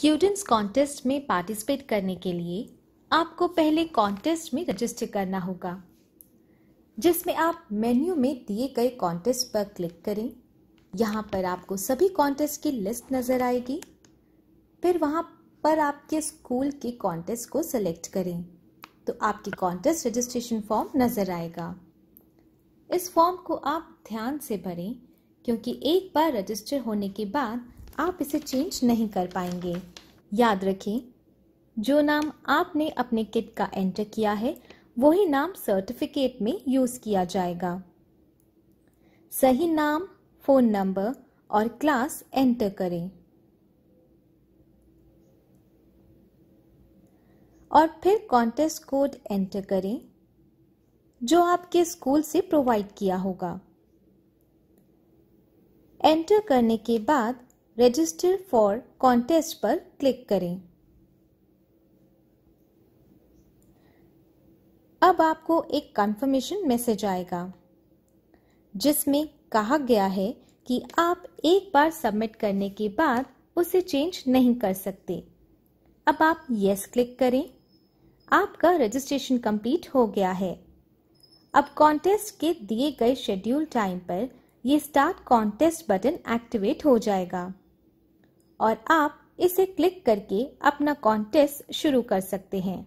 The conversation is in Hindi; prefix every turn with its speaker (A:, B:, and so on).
A: क्यूडेंस कॉन्टेस्ट में पार्टिसिपेट करने के लिए आपको पहले कॉन्टेस्ट में रजिस्टर करना होगा जिसमें आप मेन्यू में दिए गए कॉन्टेस्ट पर क्लिक करें यहाँ पर आपको सभी कॉन्टेस्ट की लिस्ट नज़र आएगी फिर वहाँ पर आपके स्कूल के कॉन्टेस्ट को सिलेक्ट करें तो आपके कॉन्टेस्ट रजिस्ट्रेशन फॉर्म नज़र आएगा इस फॉर्म को आप ध्यान से भरें क्योंकि एक बार रजिस्टर होने के बाद आप इसे चेंज नहीं कर पाएंगे याद रखें जो नाम आपने अपने किट का एंटर किया है वही नाम सर्टिफिकेट में यूज किया जाएगा सही नाम फोन नंबर और क्लास एंटर करें और फिर कॉन्टेस्ट कोड एंटर करें जो आपके स्कूल से प्रोवाइड किया होगा एंटर करने के बाद रजिस्टर फॉर कॉन्टेस्ट पर क्लिक करें अब आपको एक कंफर्मेशन मैसेज आएगा जिसमें कहा गया है कि आप एक बार सबमिट करने के बाद उसे चेंज नहीं कर सकते अब आप यस क्लिक करें आपका रजिस्ट्रेशन कंप्लीट हो गया है अब कॉन्टेस्ट के दिए गए शेड्यूल टाइम पर यह स्टार्ट कॉन्टेस्ट बटन एक्टिवेट हो जाएगा और आप इसे क्लिक करके अपना कॉन्टेस्ट शुरू कर सकते हैं